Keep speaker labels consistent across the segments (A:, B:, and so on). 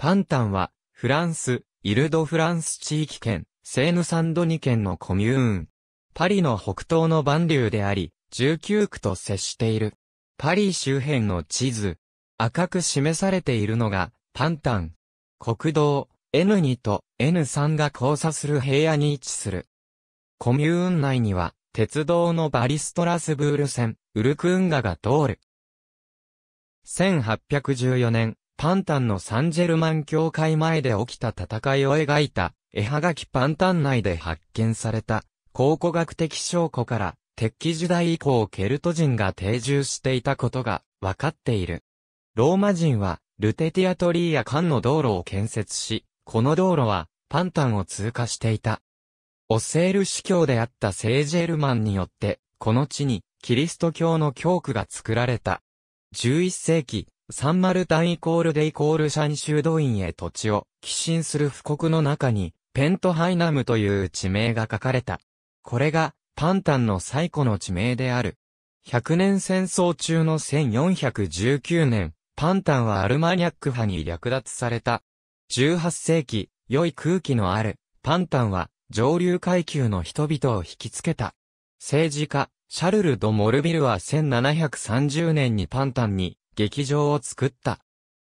A: パンタンは、フランス、イルドフランス地域圏、セーヌサンドニ県のコミューン。パリの北東のバンリューであり、19区と接している。パリ周辺の地図。赤く示されているのが、パンタン。国道、N2 と N3 が交差する平野に位置する。コミューン内には、鉄道のバリストラスブール線、ウルクーンガが通る。1814年、パンタンのサンジェルマン教会前で起きた戦いを描いた、絵はがきパンタン内で発見された、考古学的証拠から、鉄器時代以降ケルト人が定住していたことが分かっている。ローマ人は、ルテティアトリーや間の道路を建設し、この道路は、パンタンを通過していた。オセール司教であったセージェルマンによって、この地に、キリスト教の教区が作られた。11世紀、サンマルタンイコールデイコールシャン修道院へ土地を寄進する布告の中に、ペントハイナムという地名が書かれた。これが、パンタンの最古の地名である。100年戦争中の1419年、パンタンはアルマニャック派に略奪された。18世紀、良い空気のある、パンタンは、上流階級の人々を引きつけた。政治家、シャルル・ド・モルビルは1730年にパンタンに劇場を作った。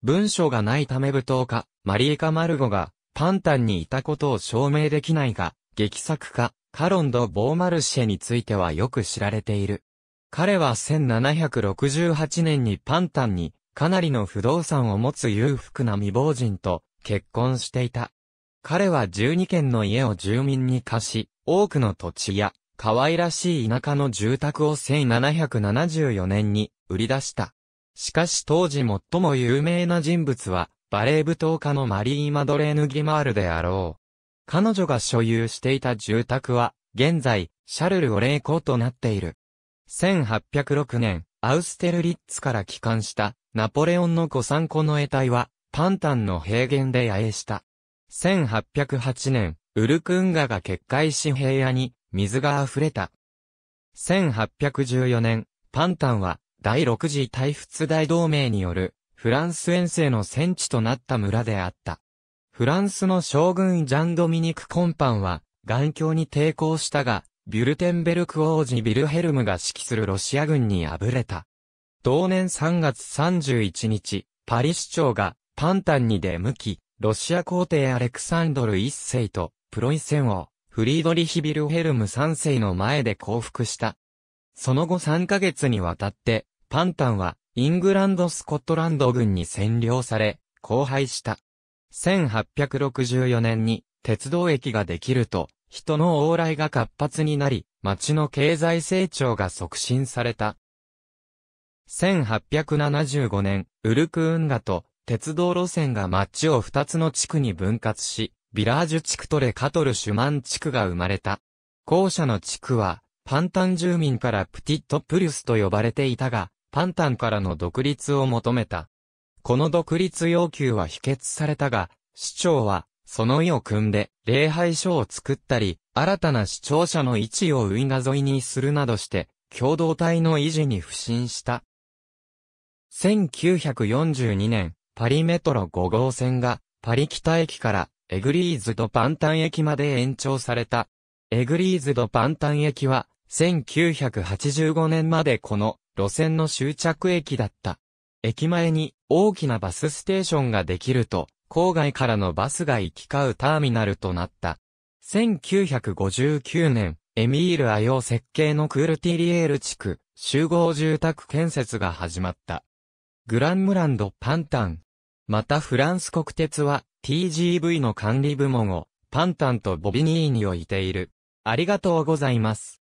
A: 文書がないため舞踏家、マリーカ・マルゴが、パンタンにいたことを証明できないが、劇作家、カロンド・ボーマルシェについてはよく知られている。彼は1768年にパンタンに、かなりの不動産を持つ裕福な未亡人と結婚していた。彼は12軒の家を住民に貸し、多くの土地や可愛らしい田舎の住宅を1774年に売り出した。しかし当時最も有名な人物は、バレー舞踏家のマリー・マドレーヌ・ギマールであろう。彼女が所有していた住宅は、現在、シャルル・オレーコとなっている。1806年、アウステルリッツから帰還したナポレオンの御参考の得体は、パンタンの平原で野営した。1808年、ウルクンガが決壊し平野に水が溢れた。1814年、パンタンは第6次大仏大同盟によるフランス遠征の戦地となった村であった。フランスの将軍ジャン・ドミニク・コンパンは、眼鏡に抵抗したが、ビュルテンベルク王子ビルヘルムが指揮するロシア軍に敗れた。同年3月31日、パリ市長がパンタンに出向き、ロシア皇帝アレクサンドル1世とプロイセン王、フリードリヒ・ビルヘルム3世の前で降伏した。その後3ヶ月にわたって、パンタンは、イングランド・スコットランド軍に占領され、荒廃した。1864年に、鉄道駅ができると、人の往来が活発になり、町の経済成長が促進された。1875年、ウルクーンガと鉄道路線が町を2つの地区に分割し、ビラージュ地区とレカトルシュマン地区が生まれた。校舎の地区は、パンタン住民からプティットプリュスと呼ばれていたが、パンタンからの独立を求めた。この独立要求は否決されたが、市長は、その意を組んで、礼拝所を作ったり、新たな市庁舎の位置をウイナ沿いにするなどして、共同体の維持に不信した。1942年、パリメトロ5号線が、パリ北駅から、エグリーズドパンタン駅まで延長された。エグリーズドパンタン駅は、1985年までこの路線の終着駅だった。駅前に大きなバスステーションができると、郊外からのバスが行き交うターミナルとなった。1959年、エミール・アヨ設計のクールティリエール地区、集合住宅建設が始まった。グランムランド・パンタン。またフランス国鉄は TGV の管理部門をパンタンとボビニーに置いている。ありがとうございます。